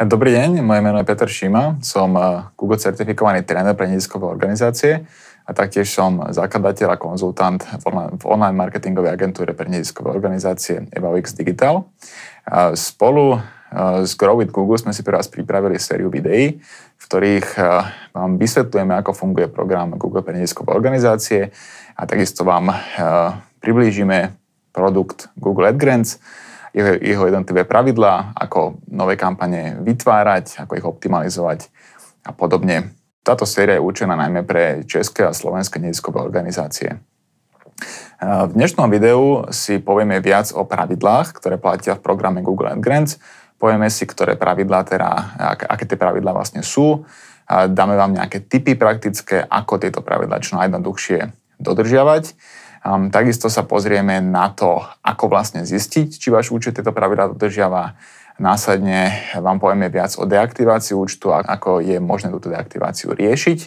Dobrý deň, moje meno je Peter Šima, som eh, Google certifikovaný tréner pre neziskové organizácie a taktiež som zakladateľ a konzultant v online, v online marketingovej agentúre pre neziskové organizácie EvaUX Digital. Spolu eh, s Grow with Google sme si pre vás pripravili sériu videí, v ktorých eh, vám vysvetlujeme, ako funguje program Google pre neziskové organizácie a takisto vám priblížime produkt Google AdGrants, jeho, jeho jednotlivé pravidlá, ako nové kampane vytvárať, ako ich optimalizovať a podobne. Táto séria je určená najmä pre české a slovenské neziskové organizácie. V dnešnom videu si povieme viac o pravidlách, ktoré platia v programe Google Ad Grants. Povieme si, ktoré pravidlá, teda, aké tie pravidlá vlastne sú. Dáme vám nejaké tipy praktické, ako tieto pravidlá čo najjednoduchšie dodržiavať. Um, takisto sa pozrieme na to, ako vlastne zistiť, či váš účet tieto pravidlá dodržiava. Následne vám povieme viac o deaktivácii účtu a ako je možné túto deaktiváciu riešiť.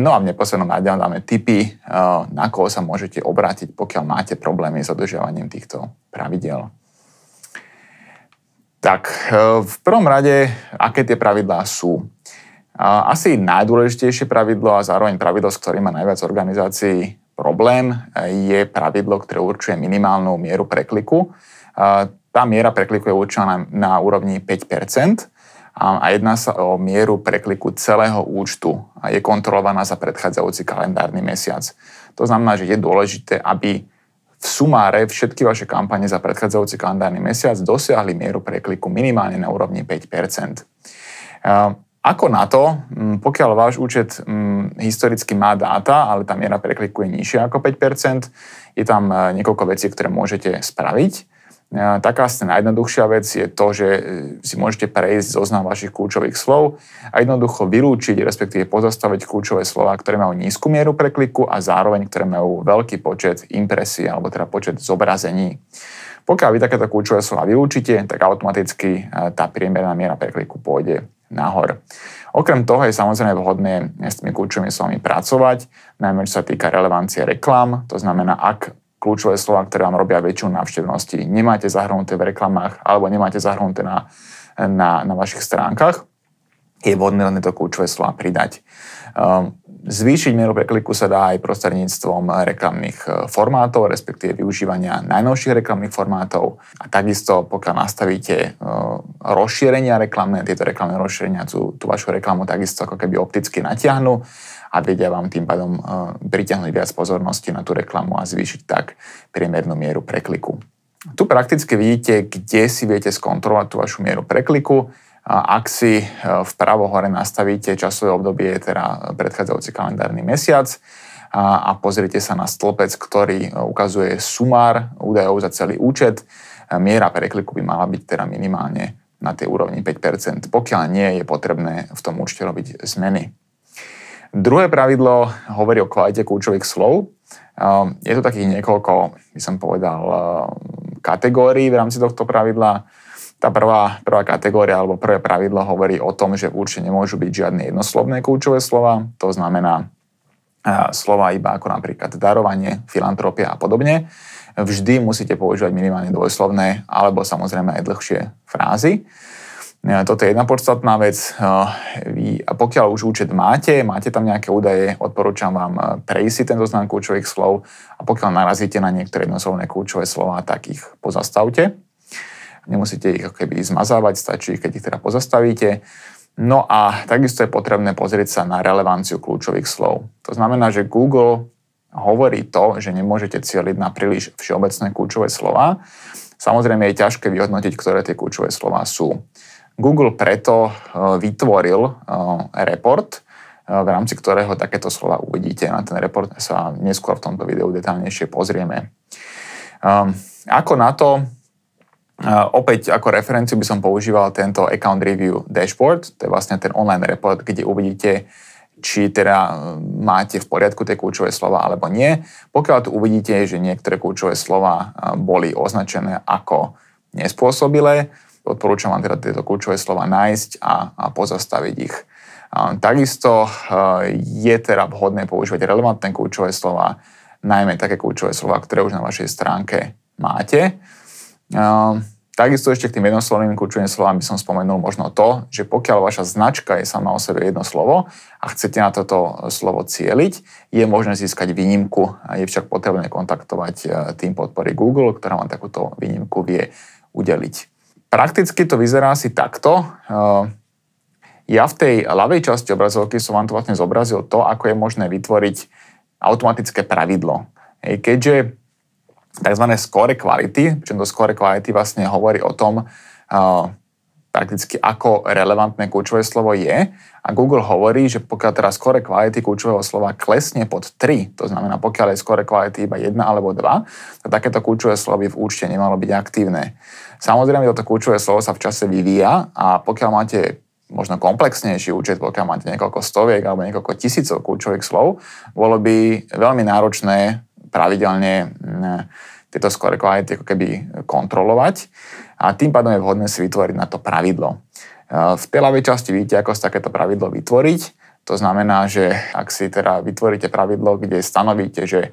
No a v neposlednom rade vám dáme tipy, eh, na koho sa môžete obrátiť, pokiaľ máte problémy s dodržiavaním týchto pravidel. Tak, eh, v prvom rade, aké tie pravidlá sú? Eh, asi najdôležitejšie pravidlo a zároveň pravidlo, s ktorým má najviac organizácií problém, eh, je pravidlo, ktoré určuje minimálnu mieru prekliku. Tá miera prekliku je určená na úrovni 5 a jedná sa o mieru prekliku celého účtu a je kontrolovaná za predchádzajúci kalendárny mesiac. To znamená, že je dôležité, aby v sumáre všetky vaše kampane za predchádzajúci kalendárny mesiac dosiahli mieru prekliku minimálne na úrovni 5 ako na to, mm, pokiaľ váš účet mm, historicky má dáta, ale tá miera prekliku je nižšia ako 5%, je tam e, niekoľko vecí, ktoré môžete spraviť. E, taká asi najjednoduchšia vec je to, že e, si môžete prejsť zoznam vašich kľúčových slov a jednoducho vylúčiť, respektíve pozastaviť kľúčové slova, ktoré majú nízku mieru prekliku a zároveň ktoré majú veľký počet impresí alebo teda počet zobrazení. Pokiaľ vy takéto kľúčové slova vylúčite, tak automaticky tá priemerná miera prekliku pôjde nahor. Okrem toho je samozrejme vhodné s tými kľúčovými slovami pracovať, najmä čo sa týka relevancie reklam, to znamená, ak kľúčové slova, ktoré vám robia väčšiu návštevnosti, nemáte zahrnuté v reklamách alebo nemáte zahrnuté na, na, na vašich stránkach, je vhodné len to kľúčové slova pridať. Ehm, zvýšiť mieru prekliku sa dá aj prostredníctvom eh, reklamných eh, formátov, respektíve využívania najnovších reklamných formátov. A takisto, pokiaľ nastavíte eh, rozšírenia reklamné, tieto reklamné rozšírenia tú, tú vašu reklamu takisto ako keby opticky natiahnu a vedia vám tým pádom pritiahnuť viac pozornosti na tú reklamu a zvýšiť tak priemernú mieru prekliku. Tu prakticky vidíte, kde si viete skontrolovať tú vašu mieru prekliku ak si e, vpravo hore nastavíte časové obdobie, teda predchádzajúci kalendárny mesiac, a, a pozrite sa na stĺpec, ktorý e, ukazuje sumár údajov za celý účet. E, miera prekliku by mala byť teda minimálne na tej úrovni 5%. Pokiaľ nie, je potrebné v tom účte robiť zmeny. Druhé pravidlo hovorí o kvalite kľúčových slov. Je to takých niekoľko, by som povedal, kategórií v rámci tohto pravidla. Tá prvá, prvá kategória alebo prvé pravidlo hovorí o tom, že určite nemôžu byť žiadne jednoslovné kľúčové slova, to znamená a, slova iba ako napríklad darovanie, filantropia a podobne. Vždy musíte používať minimálne dvojslovné alebo samozrejme aj dlhšie frázy. Toto je jedna podstatná vec. Vy, pokiaľ už účet máte, máte tam nejaké údaje, odporúčam vám e, prejsť si ten zoznam kľúčových slov a pokiaľ narazíte na niektoré jednoslovné kľúčové slova, tak ich pozastavte. Nemusíte ich ako keby zmazávať, stačí, keď ich teda pozastavíte. No a takisto je potrebné pozrieť sa na relevanciu kľúčových slov. To znamená, že Google hovorí to, že nemôžete cieliť na príliš všeobecné kľúčové slova. Samozrejme je ťažké vyhodnotiť, ktoré tie kľúčové slova sú. Google preto e, vytvoril e, report, e, v rámci ktorého takéto slova uvidíte. Na ten report sa neskôr v tomto videu detálnejšie pozrieme. Ehm, ako na to Uh, opäť ako referenciu by som používal tento Account Review Dashboard, to je vlastne ten online report, kde uvidíte, či teda hm, máte v poriadku tie kľúčové slova alebo nie. Pokiaľ tu uvidíte, že niektoré kľúčové slova hm, boli označené ako nespôsobilé, odporúčam vám teda tieto kľúčové slova nájsť a, a pozastaviť ich. Uh, takisto uh, je teda vhodné používať relevantné kľúčové slova, najmä také kľúčové slova, ktoré už na vašej stránke máte. Uh, Takisto ešte k tým jednoslovným kľúčovým slovám by som spomenul možno to, že pokiaľ vaša značka je sama o sebe jedno slovo a chcete na toto slovo cieliť, je možné získať výnimku. a Je však potrebné kontaktovať e, tým podpory Google, ktorá vám takúto výnimku vie udeliť. Prakticky to vyzerá asi takto. E, ja v tej ľavej časti obrazovky som vám to vlastne zobrazil to, ako je možné vytvoriť automatické pravidlo. Keďže tzv. score kvality, pričom to score kvality vlastne hovorí o tom, prakticky ako relevantné kľúčové slovo je. A Google hovorí, že pokiaľ teraz score kvality kľúčového slova klesne pod 3, to znamená pokiaľ je score quality iba 1 alebo 2, tak takéto kľúčové slovo by v účte nemalo byť aktívne. Samozrejme, toto kľúčové slovo sa v čase vyvíja a pokiaľ máte možno komplexnejší účet, pokiaľ máte niekoľko stoviek alebo niekoľko tisícov kľúčových slov, bolo by veľmi náročné pravidelne mm, tieto score quality ako keby kontrolovať a tým pádom je vhodné si vytvoriť na to pravidlo. E, v tej ľavej časti vidíte, ako sa takéto pravidlo vytvoriť. To znamená, že ak si teda vytvoríte pravidlo, kde stanovíte, že e,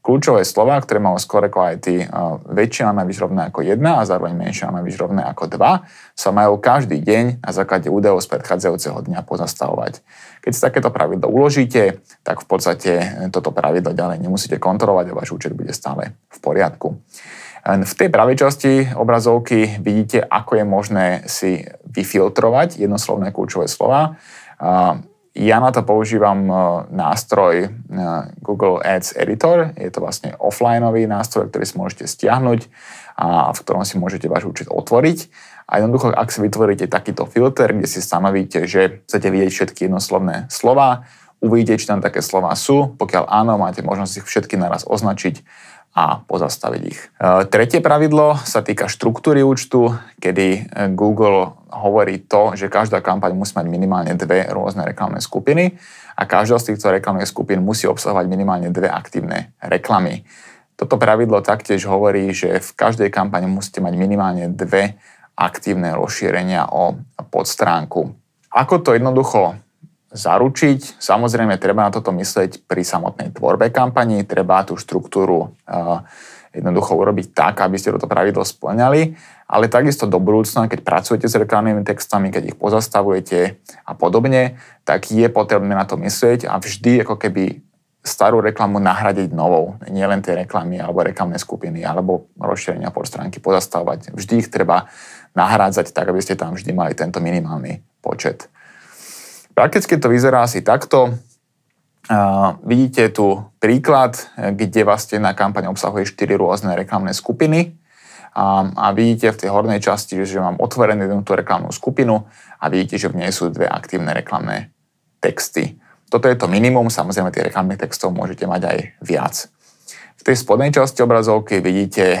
kľúčové slova, ktoré majú score quality e, väčšia na rovné ako 1 a zároveň menšia na rovné ako 2, sa majú každý deň na základe údajov z predchádzajúceho dňa pozastavovať. Keď si takéto pravidlo uložíte, tak v podstate eh, toto pravidlo ďalej nemusíte kontrolovať a váš účet bude stále v poriadku. V tej pravej časti obrazovky vidíte, ako je možné si vyfiltrovať jednoslovné kľúčové slova. Ja na to používam eh, nástroj eh, Google Ads Editor. Je to vlastne offlineový nástroj, ktorý si môžete stiahnuť a v ktorom si môžete váš účet otvoriť a jednoducho, ak si vytvoríte takýto filter, kde si stanovíte, že chcete vidieť všetky jednoslovné slova, uvidíte, či tam také slova sú. Pokiaľ áno, máte možnosť ich všetky naraz označiť a pozastaviť ich. E, tretie pravidlo sa týka štruktúry účtu, kedy e, Google hovorí to, že každá kampaň musí mať minimálne dve rôzne reklamné skupiny a každá z týchto reklamných skupín musí obsahovať minimálne dve aktívne reklamy. Toto pravidlo taktiež hovorí, že v každej kampani musíte mať minimálne dve aktívne rozšírenia o podstránku. Ako to jednoducho zaručiť? Samozrejme, treba na toto myslieť pri samotnej tvorbe kampani, treba tú štruktúru eh, jednoducho urobiť tak, aby ste toto pravidlo splňali, ale takisto do budúcna, keď pracujete s reklamnými textami, keď ich pozastavujete a podobne, tak je potrebné na to myslieť a vždy ako keby starú reklamu nahradiť novou. Nie len tie reklamy alebo reklamné skupiny alebo rozšírenia stránky pozastavovať. Vždy ich treba nahrádzať tak, aby ste tam vždy mali tento minimálny počet. Prakticky to vyzerá asi takto. Uh, vidíte tu príklad, kde vlastne na kampaň obsahuje 4 rôzne reklamné skupiny a, a vidíte v tej hornej časti, že mám otvorenú jednu tú reklamnú skupinu a vidíte, že v nej sú dve aktívne reklamné texty. Toto je to minimum, samozrejme tých reklamných textov môžete mať aj viac. V tej spodnej časti obrazovky vidíte e,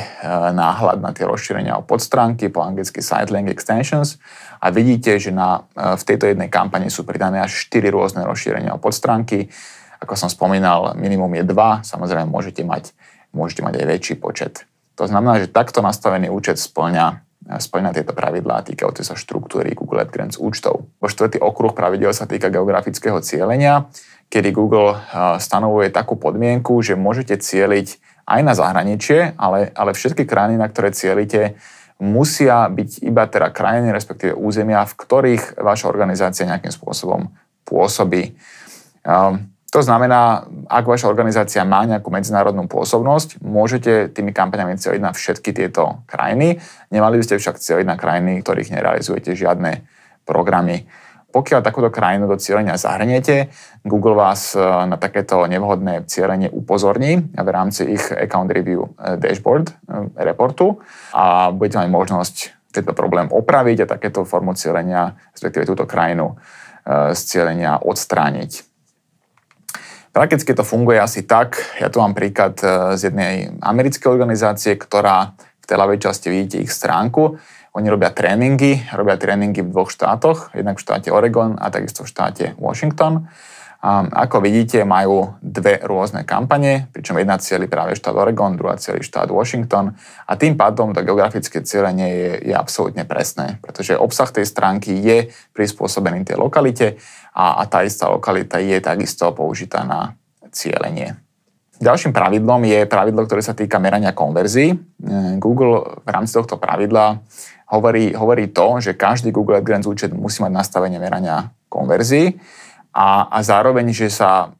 náhľad na tie rozšírenia o podstránky, po anglicky sidelink extensions a vidíte, že na, e, v tejto jednej kampani sú pridané až 4 rôzne rozšírenia o podstránky. Ako som spomínal, minimum je 2, samozrejme môžete mať, môžete mať aj väčší počet. To znamená, že takto nastavený účet splňa spomína tieto pravidlá týkajúce sa štruktúry Google AdGrants účtov. Vo štvrtý okruh pravidel sa týka geografického cieľenia, kedy Google eh, stanovuje takú podmienku, že môžete cieliť aj na zahraničie, ale, ale všetky krajiny, na ktoré cieľite, musia byť iba teda krajiny, respektíve územia, v ktorých vaša organizácia nejakým spôsobom pôsobí. Um, to znamená, ak vaša organizácia má nejakú medzinárodnú pôsobnosť, môžete tými kampaniami cieliť na všetky tieto krajiny. Nemali by ste však cieliť na krajiny, ktorých nerealizujete žiadne programy. Pokiaľ takúto krajinu do cieľenia zahrniete, Google vás e, na takéto nevhodné cieľenie upozorní v rámci ich account review e, dashboard e, reportu a budete mať možnosť tento problém opraviť a takéto formu cieľenia, respektíve túto krajinu z cieľenia odstrániť. Prakticky to funguje asi tak, ja tu mám príklad e, z jednej americkej organizácie, ktorá v tej ľavej časti vidíte ich stránku. Oni robia tréningy, robia tréningy v dvoch štátoch, jednak v štáte Oregon a takisto v štáte Washington ako vidíte, majú dve rôzne kampane, pričom jedna cieli práve štát Oregon, druhá cieli štát Washington a tým pádom to geografické cieľenie je, je absolútne presné, pretože obsah tej stránky je prispôsobený tej lokalite a, a tá istá lokalita je takisto použitá na cieľenie. Ďalším pravidlom je pravidlo, ktoré sa týka merania konverzií. E, Google v rámci tohto pravidla hovorí, hovorí to, že každý Google AdGrants účet musí mať nastavenie merania konverzií a, a zároveň, že sa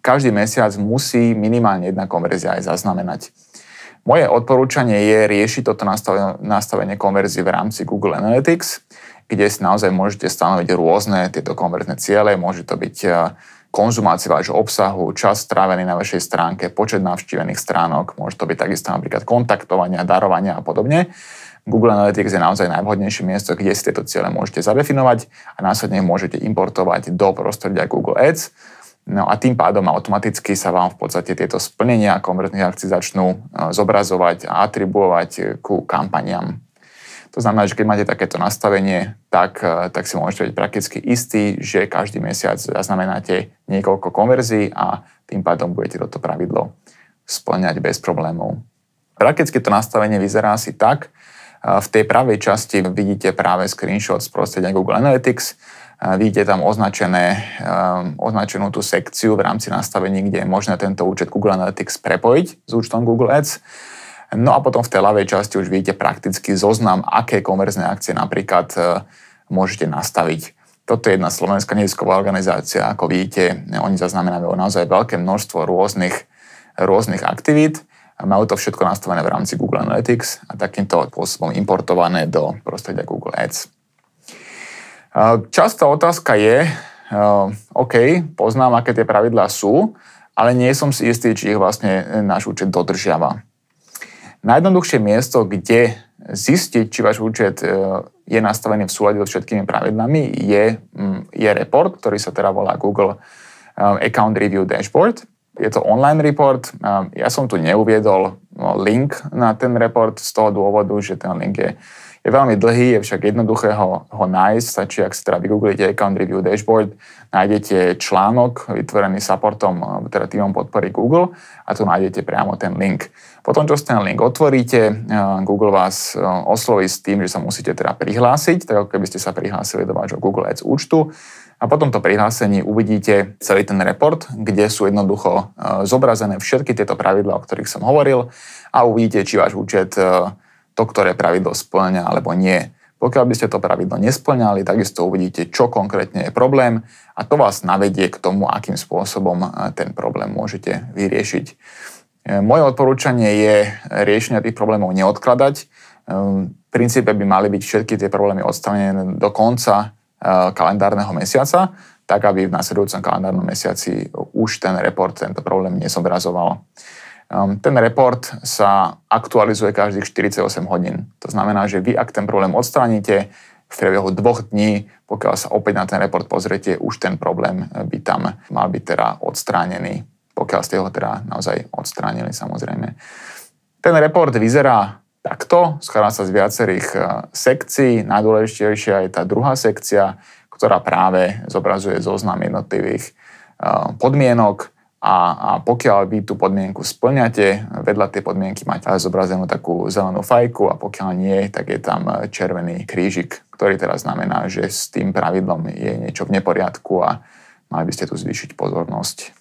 každý mesiac musí minimálne jedna konverzia aj zaznamenať. Moje odporúčanie je riešiť toto nastavenie konverzie v rámci Google Analytics, kde si naozaj môžete stanoviť rôzne tieto konverzné ciele. Môže to byť eh, konzumácia vášho obsahu, čas strávený na vašej stránke, počet navštívených stránok, môže to byť takisto napríklad kontaktovania, darovania a podobne. Google Analytics je naozaj najvhodnejšie miesto, kde si tieto ciele môžete zadefinovať a následne ich môžete importovať do prostredia Google Ads. No a tým pádom automaticky sa vám v podstate tieto splnenia konvertných akcií začnú e, zobrazovať a atribuovať ku kampaniam. To znamená, že keď máte takéto nastavenie, tak, e, tak si môžete byť prakticky istý, že každý mesiac zaznamenáte niekoľko konverzií a tým pádom budete toto pravidlo splňať bez problémov. Prakticky to nastavenie vyzerá asi tak, v tej pravej časti vidíte práve screenshot z prostredia Google Analytics. Vidíte tam označené, ehm, označenú tú sekciu v rámci nastavení, kde je možné tento účet Google Analytics prepojiť s účtom Google Ads. No a potom v tej ľavej časti už vidíte prakticky zoznam, aké komerzné akcie napríklad e, môžete nastaviť. Toto je jedna slovenská nezisková organizácia, ako vidíte, oni zaznamenávajú naozaj veľké množstvo rôznych, rôznych aktivít a majú to všetko nastavené v rámci Google Analytics a takýmto spôsobom importované do prostredia Google Ads. Častá otázka je, OK, poznám, aké tie pravidlá sú, ale nie som si istý, či ich vlastne e, náš účet dodržiava. Najjednoduchšie miesto, kde zistiť, či váš účet e, je nastavený v súlade so všetkými pravidlami, je, mm, je report, ktorý sa teda volá Google e, Account Review Dashboard – je to online report. Ja som tu neuviedol no, link na ten report z toho dôvodu, že ten link je, je veľmi dlhý, je však jednoduché ho, ho nájsť. Stačí, ak si teda vygooglite Account Review Dashboard, nájdete článok vytvorený supportom, teda týmom podpory Google a tu nájdete priamo ten link. Potom, čo ten link otvoríte, Google vás osloví s tým, že sa musíte teda prihlásiť, tak ako keby ste sa prihlásili do vášho Google Ads účtu. A potom tomto prihlásení uvidíte celý ten report, kde sú jednoducho e, zobrazené všetky tieto pravidlá, o ktorých som hovoril a uvidíte, či váš účet e, to, ktoré pravidlo splňa alebo nie. Pokiaľ by ste to pravidlo nesplňali, takisto uvidíte, čo konkrétne je problém a to vás navedie k tomu, akým spôsobom e, ten problém môžete vyriešiť. Moje odporúčanie je riešenia tých problémov neodkladať. V princípe by mali byť všetky tie problémy odstavené do konca Eh, kalendárneho mesiaca, tak aby v následujúcom kalendárnom mesiaci už ten report tento problém nesobrazoval. Ehm, ten report sa aktualizuje každých 48 hodín. To znamená, že vy, ak ten problém odstránite, v priebehu dvoch dní, pokiaľ sa opäť na ten report pozriete, už ten problém eh, by tam mal byť teda odstránený, pokiaľ ste ho teda naozaj odstránili samozrejme. Ten report vyzerá takto. Skladá sa z viacerých e, sekcií. Najdôležitejšia je tá druhá sekcia, ktorá práve zobrazuje zoznam jednotlivých e, podmienok a, a pokiaľ vy tú podmienku splňate, vedľa tej podmienky máte zobrazenú takú zelenú fajku a pokiaľ nie, tak je tam e, červený krížik, ktorý teraz znamená, že s tým pravidlom je niečo v neporiadku a mali by ste tu zvýšiť pozornosť.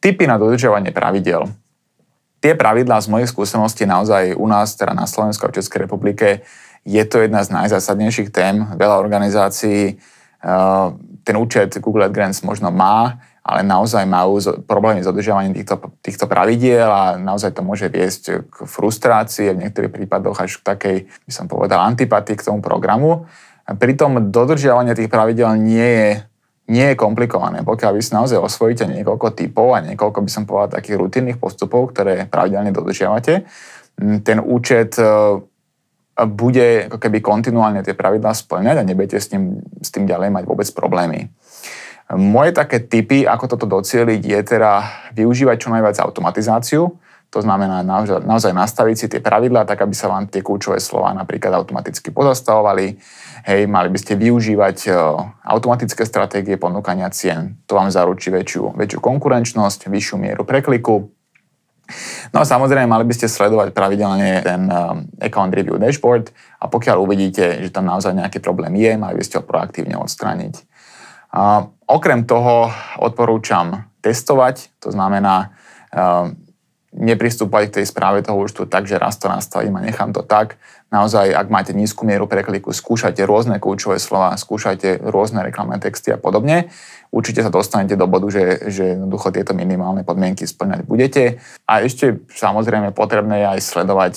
Typy na dodržovanie pravidel tie pravidlá z mojich skúseností naozaj u nás, teda na Slovensku a v Českej republike, je to jedna z najzásadnejších tém. Veľa organizácií eh, ten účet Google AdGrants možno má, ale naozaj majú problémy s dodržiavaním týchto, týchto pravidiel a naozaj to môže viesť k frustrácii, v niektorých prípadoch až k takej, by som povedal, antipatii k tomu programu. Pritom dodržiavanie tých pravidel nie je nie je komplikované. Pokiaľ vy si naozaj osvojíte niekoľko typov a niekoľko by som povedal takých rutinných postupov, ktoré pravidelne dodržiavate, mm, ten účet e, bude ako keby kontinuálne tie pravidlá splňať a nebudete s, ním, s tým ďalej mať vôbec problémy. Moje také typy, ako toto docieliť, je teda využívať čo najviac automatizáciu, to znamená naozaj, naozaj nastaviť si tie pravidlá tak, aby sa vám tie kľúčové slova napríklad automaticky pozastavovali. Hej, mali by ste využívať e, automatické stratégie ponúkania cien. To vám zaručí väčšiu, väčšiu konkurenčnosť, vyššiu mieru prekliku. No a samozrejme, mali by ste sledovať pravidelne ten e, account review dashboard a pokiaľ uvidíte, že tam naozaj nejaký problém je, mali by ste ho proaktívne odstrániť. A okrem toho odporúčam testovať, to znamená, e, nepristúpať k tej správe toho účtu tak, že raz to nastavím a nechám to tak. Naozaj, ak máte nízku mieru prekliku, skúšajte rôzne kľúčové slova, skúšajte rôzne reklamné texty a podobne. Určite sa dostanete do bodu, že, že jednoducho tieto minimálne podmienky splňať budete. A ešte samozrejme potrebné je aj sledovať,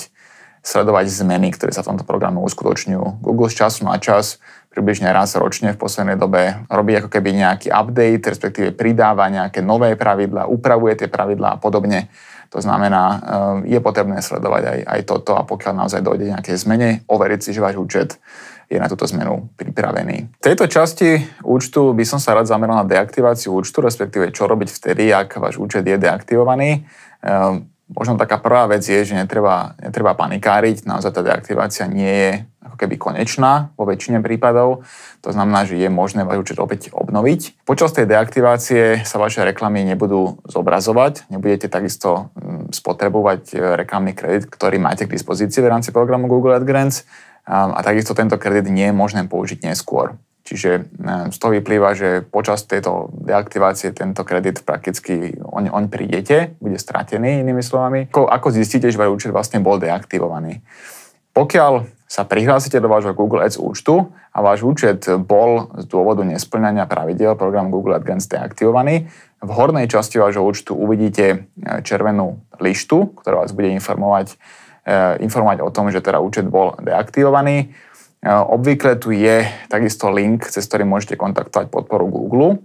sledovať zmeny, ktoré sa v tomto programu uskutočňujú. Google z času na čas približne raz ročne v poslednej dobe robí ako keby nejaký update, respektíve pridáva nejaké nové pravidlá, upravuje tie pravidlá a podobne. To znamená, eh, je potrebné sledovať aj, aj toto a pokiaľ naozaj dojde nejaké zmene, overiť si, že váš účet je na túto zmenu pripravený. V tejto časti účtu by som sa rád zameral na deaktiváciu účtu, respektíve čo robiť vtedy, ak váš účet je deaktivovaný. Eh, Možno taká prvá vec je, že netreba, netreba panikáriť, naozaj tá deaktivácia nie je ako keby konečná vo väčšine prípadov. To znamená, že je možné váš účet opäť obnoviť. Počas tej deaktivácie sa vaše reklamy nebudú zobrazovať, nebudete takisto mm, spotrebovať e, reklamný kredit, ktorý máte k dispozícii v rámci programu Google AdGrants a takisto tento kredit nie je možné použiť neskôr. Čiže eh, z toho vyplýva, že počas tejto deaktivácie tento kredit prakticky oň, oň prídete, bude stratený inými slovami. Ako, ako zistíte, že váš účet vlastne bol deaktivovaný? Pokiaľ sa prihlásite do vášho Google Ads účtu a váš účet bol z dôvodu nesplňania pravidel program Google AdGens deaktivovaný, v hornej časti vášho účtu uvidíte eh, červenú lištu, ktorá vás bude informovať, eh, informovať o tom, že teda účet bol deaktivovaný Obvykle tu je takisto link, cez ktorý môžete kontaktovať podporu Google.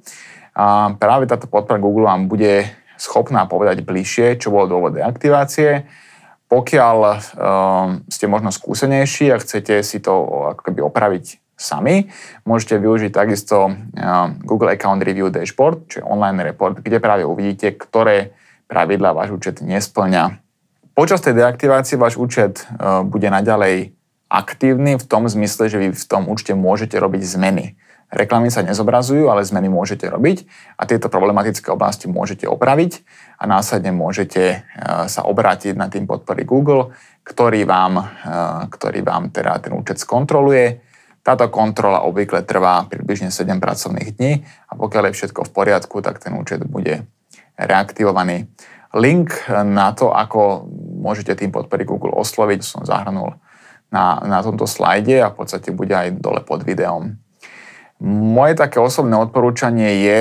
A práve táto podpora Google vám bude schopná povedať bližšie, čo bolo dôvod deaktivácie. Pokiaľ um, ste možno skúsenejší a chcete si to ako keby opraviť sami, môžete využiť takisto ehm, Google Account Review Dashboard, čo je online report, kde práve uvidíte, ktoré pravidla váš účet nesplňa. Počas tej deaktivácie váš účet ehm, bude naďalej aktívny v tom zmysle, že vy v tom účte môžete robiť zmeny. Reklamy sa nezobrazujú, ale zmeny môžete robiť a tieto problematické oblasti môžete opraviť a následne môžete e, sa obrátiť na tým podpory Google, ktorý vám, e, ktorý vám teda ten účet skontroluje. Táto kontrola obvykle trvá približne 7 pracovných dní a pokiaľ je všetko v poriadku, tak ten účet bude reaktivovaný. Link na to, ako môžete tým podpory Google osloviť, som zahrnul na, na tomto slajde a v podstate bude aj dole pod videom. Moje také osobné odporúčanie je,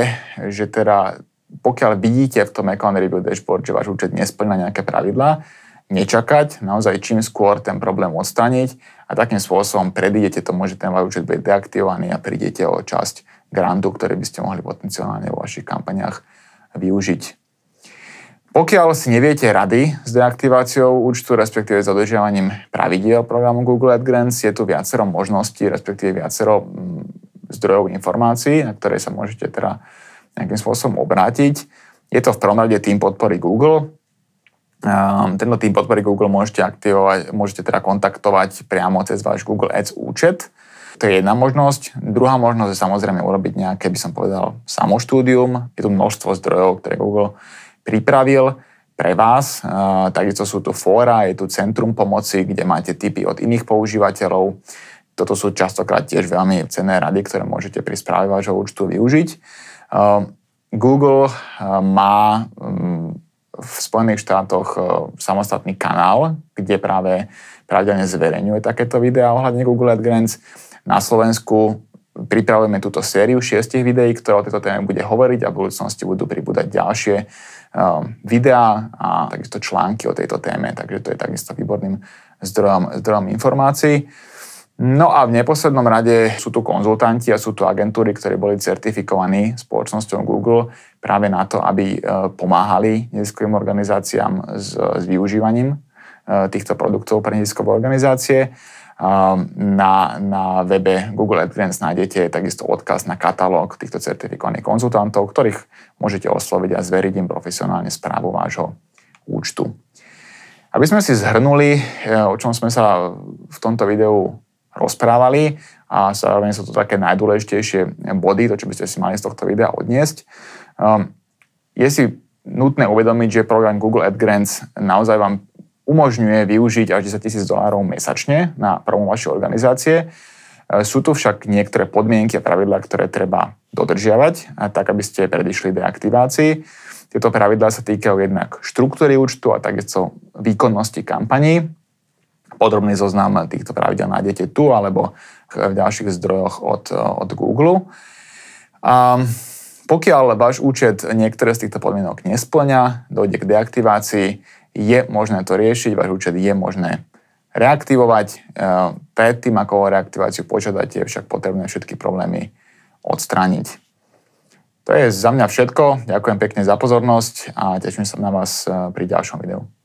že teda pokiaľ vidíte v tom Account Review Dashboard, že váš účet nesplňa nejaké pravidlá, nečakať, naozaj čím skôr ten problém odstaniť a takým spôsobom predídete tomu, že ten váš účet bude deaktivovaný a prídete o časť grantu, ktorý by ste mohli potenciálne vo vašich kampaniach využiť. Pokiaľ si neviete rady s deaktiváciou účtu, respektíve s dodržiavaním pravidiel programu Google AdGrants, je tu viacero možností, respektíve viacero mm, zdrojov informácií, na ktoré sa môžete teda nejakým spôsobom obrátiť. Je to v prvom rade tým podpory Google. Ehm, tento tým podpory Google môžete aktivovať, môžete teda kontaktovať priamo cez váš Google Ads účet. To je jedna možnosť. Druhá možnosť je samozrejme urobiť nejaké, by som povedal, samoštúdium. Je tu množstvo zdrojov, ktoré Google pripravil pre vás. Takisto sú tu fóra, je tu centrum pomoci, kde máte tipy od iných používateľov. Toto sú častokrát tiež veľmi cenné rady, ktoré môžete pri správe vášho účtu využiť. Google má mm, v Spojených štátoch e, samostatný kanál, kde práve pravidelne zverejňuje takéto videá ohľadne Google AdGrants. Na Slovensku pripravujeme túto sériu šiestich videí, ktoré o tejto téme bude hovoriť a v budúcnosti budú pribúdať ďalšie Um, videá a takisto články o tejto téme, takže to je takisto výborným zdrojom, zdrojom informácií. No a v neposlednom rade sú tu konzultanti a sú tu agentúry, ktorí boli certifikovaní spoločnosťou Google práve na to, aby e, pomáhali neziskovým organizáciám s, s využívaním e, týchto produktov pre neziskové organizácie. Na, na webe Google AdWords nájdete takisto odkaz na katalóg týchto certifikovaných konzultantov, ktorých môžete osloviť a zveriť im profesionálne správu vášho účtu. Aby sme si zhrnuli, e, o čom sme sa v tomto videu rozprávali a zároveň sú to také najdôležitejšie body, to, čo by ste si mali z tohto videa odniesť. E, je si nutné uvedomiť, že program Google AdGrants naozaj vám umožňuje využiť až 10 tisíc dolárov mesačne na promo vašej organizácie. E, sú tu však niektoré podmienky a pravidlá, ktoré treba dodržiavať, tak aby ste predišli deaktivácii. Tieto pravidlá sa týkajú jednak štruktúry účtu a takisto výkonnosti kampaní. Podrobný zoznam týchto pravidel nájdete tu alebo v ďalších zdrojoch od, od Google. A pokiaľ váš účet niektoré z týchto podmienok nesplňa, dojde k deaktivácii, je možné to riešiť, váš účet je možné reaktivovať. E, predtým, ako o reaktiváciu požiadate, je však potrebné všetky problémy odstrániť. To je za mňa všetko. Ďakujem pekne za pozornosť a teším sa na vás e, pri ďalšom videu.